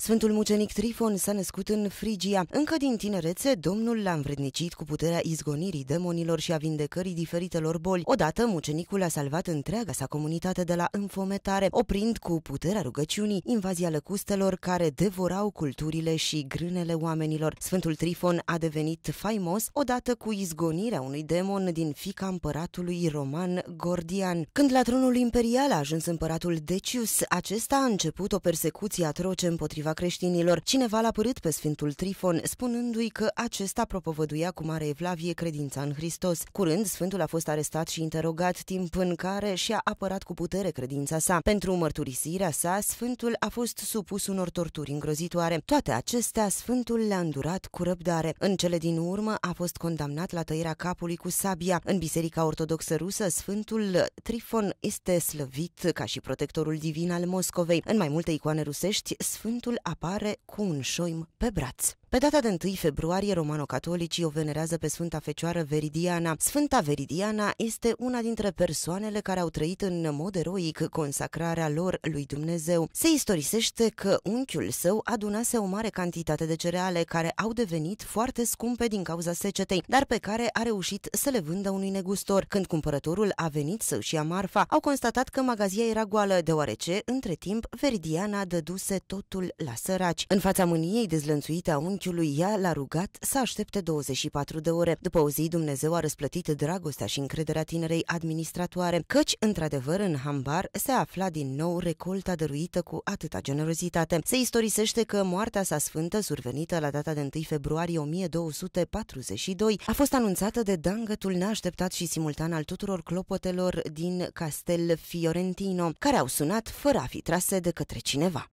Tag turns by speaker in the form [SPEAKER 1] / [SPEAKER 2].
[SPEAKER 1] Sfântul mucenic Trifon s-a născut în Frigia. Încă din tinerețe, domnul l-a învrednicit cu puterea izgonirii demonilor și a vindecării diferitelor boli. Odată, mucenicul a salvat întreaga sa comunitate de la înfometare, oprind cu puterea rugăciunii invazia lăcustelor care devorau culturile și grânele oamenilor. Sfântul Trifon a devenit faimos odată cu izgonirea unui demon din fica împăratului roman Gordian. Când la tronul imperial a ajuns împăratul Decius, acesta a început o persecuție atroce împotriva împotriva creștinilor. Cineva l-a părât pe Sfântul Trifon, spunându-i că acesta propovăduia cu mare evlavie credința în Hristos. Curând, Sfântul a fost arestat și interogat, timp în care și-a apărat cu putere credința sa. Pentru mărturisirea sa, Sfântul a fost supus unor torturi îngrozitoare. Toate acestea, Sfântul le-a îndurat cu răbdare. În cele din urmă, a fost condamnat la tăierea capului cu sabia. În Biserica Ortodoxă Rusă, Sfântul Trifon este slăvit ca și protectorul divin al Moscovei. În mai multe icoane rusești, Sfântul apare cu un șoim pe braț. Pe data de 1 februarie, romano-catolicii o venerează pe Sfânta Fecioară Veridiana. Sfânta Veridiana este una dintre persoanele care au trăit în mod eroic consacrarea lor lui Dumnezeu. Se istorisește că unchiul său adunase o mare cantitate de cereale care au devenit foarte scumpe din cauza secetei, dar pe care a reușit să le vândă unui negustor. Când cumpărătorul a venit să-și ia marfa, au constatat că magazia era goală, deoarece, între timp, Veridiana dăduse totul la la săraci. În fața mâniei dezlănțuite a unchiului, ea l-a rugat să aștepte 24 de ore. După o zi, Dumnezeu a răsplătit dragostea și încrederea tinerei administratoare, căci, într-adevăr, în hambar se afla din nou recolta dăruită cu atâta generozitate. Se istorisește că moartea sa sfântă, survenită la data de 1 februarie 1242, a fost anunțată de dangătul neașteptat și simultan al tuturor clopotelor din Castel Fiorentino, care au sunat fără a fi trase de către cineva.